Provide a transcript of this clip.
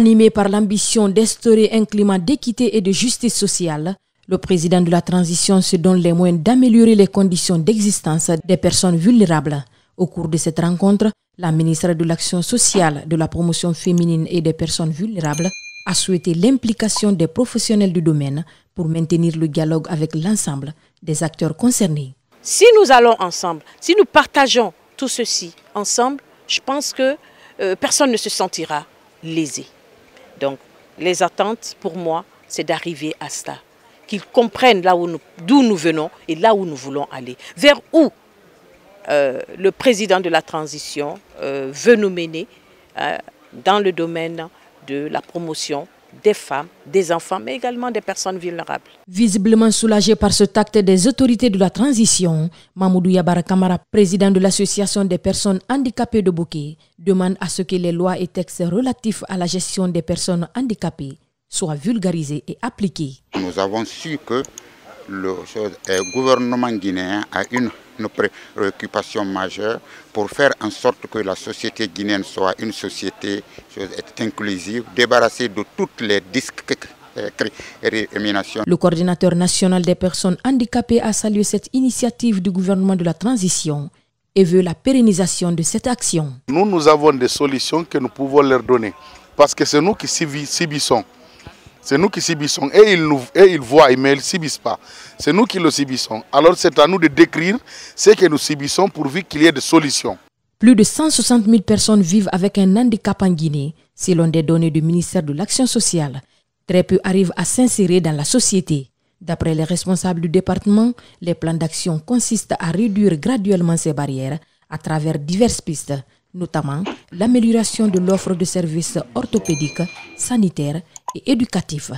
Animé par l'ambition d'instaurer un climat d'équité et de justice sociale, le président de la transition se donne les moyens d'améliorer les conditions d'existence des personnes vulnérables. Au cours de cette rencontre, la ministre de l'Action sociale, de la promotion féminine et des personnes vulnérables a souhaité l'implication des professionnels du domaine pour maintenir le dialogue avec l'ensemble des acteurs concernés. Si nous allons ensemble, si nous partageons tout ceci ensemble, je pense que euh, personne ne se sentira lésé. Donc les attentes pour moi, c'est d'arriver à cela, qu'ils comprennent d'où nous, venons et là où nous voulons aller, vers où euh, le président de la transition euh, veut nous mener euh, dans le domaine de la promotion des femmes, des enfants, mais également des personnes vulnérables. Visiblement soulagé par ce tact des autorités de la transition, Mamoudou Yabara Kamara, président de l'Association des personnes handicapées de Bouquet, demande à ce que les lois et textes relatifs à la gestion des personnes handicapées soient vulgarisés et appliqués. Nous avons su que le gouvernement guinéen a une nos préoccupations majeures pour faire en sorte que la société guinéenne soit une société inclusive, débarrassée de toutes les discriminations. Euh, Le coordinateur national des personnes handicapées a salué cette initiative du gouvernement de la transition et veut la pérennisation de cette action. Nous, nous avons des solutions que nous pouvons leur donner parce que c'est nous qui subissons c'est nous qui subissons. Et ils, nous, et ils voient, mais ils ne subissent pas. C'est nous qui le subissons. Alors c'est à nous de décrire ce que nous subissons pourvu qu'il y ait des solutions. Plus de 160 000 personnes vivent avec un handicap en Guinée, selon des données du ministère de l'Action sociale. Très peu arrivent à s'insérer dans la société. D'après les responsables du département, les plans d'action consistent à réduire graduellement ces barrières à travers diverses pistes, notamment l'amélioration de l'offre de services orthopédiques, sanitaires et éducatif.